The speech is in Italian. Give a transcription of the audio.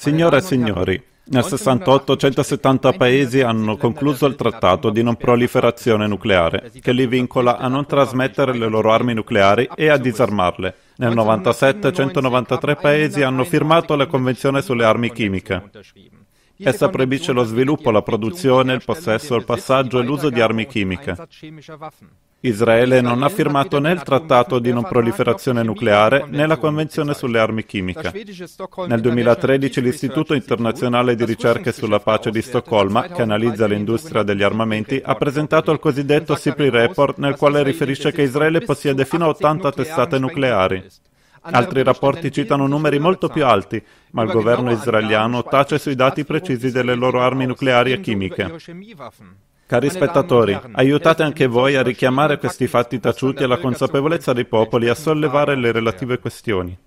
Signore e signori, nel 68 170 paesi hanno concluso il trattato di non proliferazione nucleare, che li vincola a non trasmettere le loro armi nucleari e a disarmarle. Nel 97 193 paesi hanno firmato la Convenzione sulle armi chimiche. Essa proibisce lo sviluppo, la produzione, il possesso, il passaggio e l'uso di armi chimiche. Israele non ha firmato né il trattato di non proliferazione nucleare né la convenzione sulle armi chimiche. Nel 2013 l'Istituto internazionale di ricerche sulla pace di Stoccolma, che analizza l'industria degli armamenti, ha presentato il cosiddetto SIPRI Report nel quale riferisce che Israele possiede fino a 80 testate nucleari. Altri rapporti citano numeri molto più alti, ma il governo israeliano tace sui dati precisi delle loro armi nucleari e chimiche. Cari spettatori, aiutate anche voi a richiamare questi fatti taciuti alla consapevolezza dei popoli e a sollevare le relative eh. questioni.